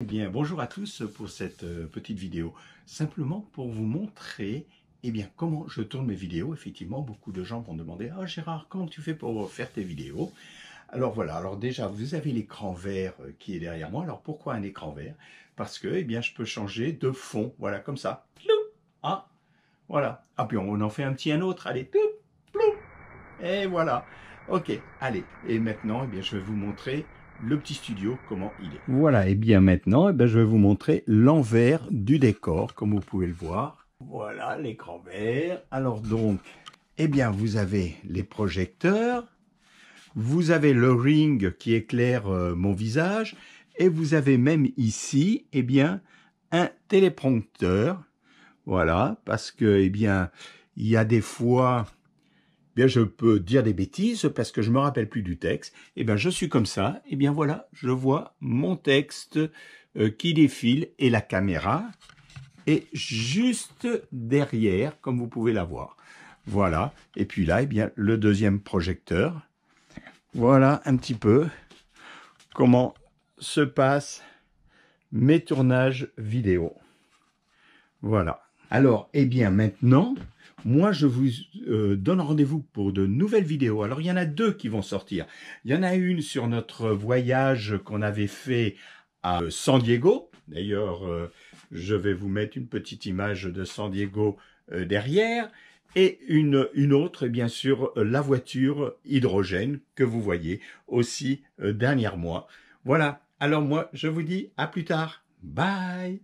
Eh bien, bonjour à tous pour cette euh, petite vidéo. Simplement pour vous montrer eh bien, comment je tourne mes vidéos. Effectivement, beaucoup de gens vont demander « Ah Gérard, comment tu fais pour faire tes vidéos ?» Alors voilà, alors déjà, vous avez l'écran vert euh, qui est derrière moi. Alors pourquoi un écran vert Parce que eh bien, je peux changer de fond, voilà, comme ça. Ah, voilà. Ah, puis on en fait un petit un autre. Allez, et voilà. Ok, allez. Et maintenant, eh bien, je vais vous montrer le petit studio, comment il est. Voilà, et bien maintenant, eh bien, je vais vous montrer l'envers du décor, comme vous pouvez le voir. Voilà l'écran vert. Alors donc, eh bien, vous avez les projecteurs, vous avez le ring qui éclaire euh, mon visage, et vous avez même ici, eh bien, un téléprompteur. Voilà, parce que, eh bien, il y a des fois je peux dire des bêtises parce que je me rappelle plus du texte. Et eh bien je suis comme ça. Et eh bien voilà, je vois mon texte euh, qui défile et la caméra est juste derrière, comme vous pouvez la voir. Voilà. Et puis là, eh bien le deuxième projecteur. Voilà un petit peu comment se passent mes tournages vidéo. Voilà. Alors, eh bien maintenant, moi je vous euh, donne rendez-vous pour de nouvelles vidéos. Alors il y en a deux qui vont sortir. Il y en a une sur notre voyage qu'on avait fait à euh, San Diego. D'ailleurs, euh, je vais vous mettre une petite image de San Diego derrière. Et une, autre, eh bien sûr, la voiture hydrogène que vous voyez aussi dernière mois. Voilà, alors moi je vous dis à plus tard. Bye